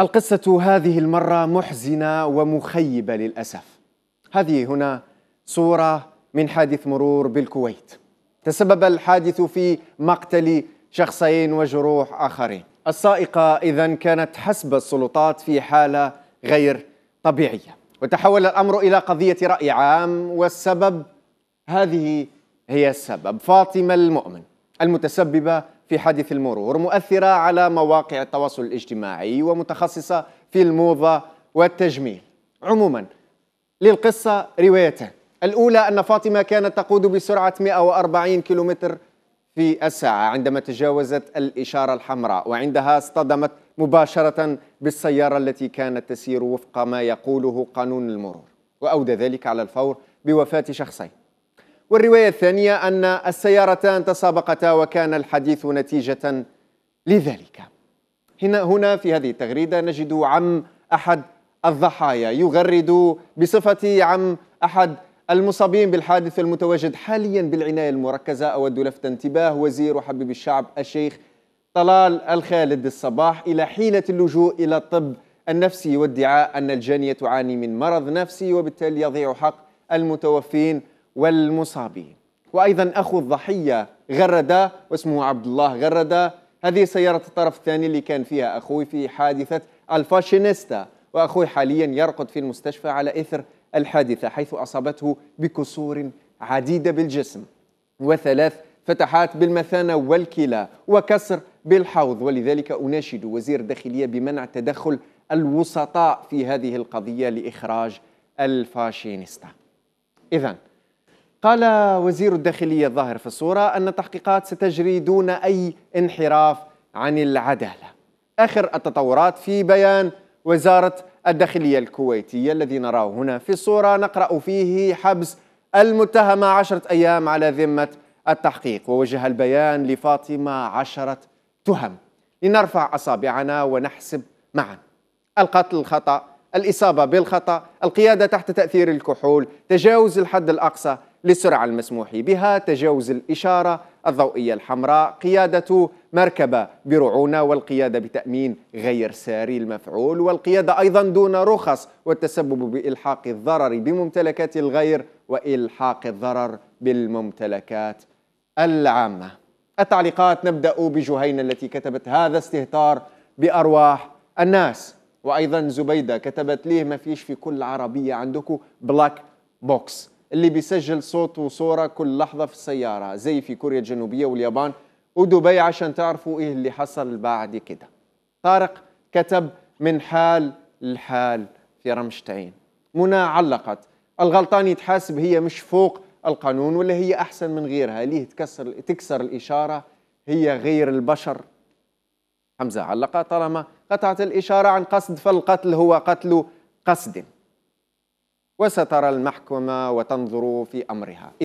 القصة هذه المرة محزنة ومخيبة للأسف. هذه هنا صورة من حادث مرور بالكويت. تسبب الحادث في مقتل شخصين وجروح آخرين. السائقة إذا كانت حسب السلطات في حالة غير طبيعية. وتحول الأمر إلى قضية رأي عام والسبب هذه هي السبب فاطمة المؤمن المتسببة في حادث المرور مؤثرة على مواقع التواصل الاجتماعي ومتخصصة في الموضة والتجميل عموما للقصة روايتان الأولى أن فاطمة كانت تقود بسرعة 140 كيلومتر في الساعة عندما تجاوزت الإشارة الحمراء وعندها اصطدمت مباشرة بالسيارة التي كانت تسير وفق ما يقوله قانون المرور وأودى ذلك على الفور بوفاة شخصين والرواية الثانية أن السيارتان تسابقتا وكان الحديث نتيجة لذلك هنا هنا في هذه التغريدة نجد عم أحد الضحايا يغرد بصفة عم أحد المصابين بالحادث المتواجد حاليا بالعناية المركزة أود لفت انتباه وزير وحبيب الشعب الشيخ طلال الخالد الصباح إلى حيلة اللجوء إلى الطب النفسي وادعاء أن الجانية تعاني من مرض نفسي وبالتالي يضيع حق المتوفين والمصابين وأيضا أخو الضحية غردة واسمه عبد الله غردة هذه سيارة الطرف الثاني اللي كان فيها أخوي في حادثة الفاشينيستا وأخوي حاليا يرقد في المستشفى على إثر الحادثة حيث أصابته بكسور عديدة بالجسم وثلاث فتحات بالمثانة والكلى وكسر بالحوض ولذلك أناشد وزير الداخلية بمنع تدخل الوسطاء في هذه القضية لإخراج الفاشينيستا إذا قال وزير الداخلية الظاهر في الصورة أن التحقيقات ستجري دون أي انحراف عن العدالة آخر التطورات في بيان وزارة الداخلية الكويتية الذي نراه هنا في الصورة نقرأ فيه حبس المتهمة عشرة أيام على ذمة التحقيق ووجه البيان لفاطمة عشرة تهم لنرفع أصابعنا ونحسب معا القتل الخطأ الإصابة بالخطأ القيادة تحت تأثير الكحول تجاوز الحد الأقصى للسرعة المسموح بها تجاوز الإشارة الضوئية الحمراء قيادة مركبة برعونة والقيادة بتأمين غير ساري المفعول والقيادة أيضا دون رخص والتسبب بإلحاق الضرر بممتلكات الغير وإلحاق الضرر بالممتلكات العامة التعليقات نبدأ بجهينة التي كتبت هذا استهتار بأرواح الناس وأيضا زبيدة كتبت ليه ما فيش في كل عربية عندكم بلاك بوكس اللي بيسجل صوت وصورة كل لحظة في السيارة زي في كوريا الجنوبية واليابان ودبي عشان تعرفوا إيه اللي حصل بعد كده طارق كتب من حال لحال في رمشتين منى علقت الغلطان يتحاسب هي مش فوق القانون ولا هي أحسن من غيرها ليه تكسر, تكسر الإشارة هي غير البشر حمزة علقت طالما قطعت الإشارة عن قصد فالقتل هو قتل قصد وسترى المحكمة وتنظر في أمرها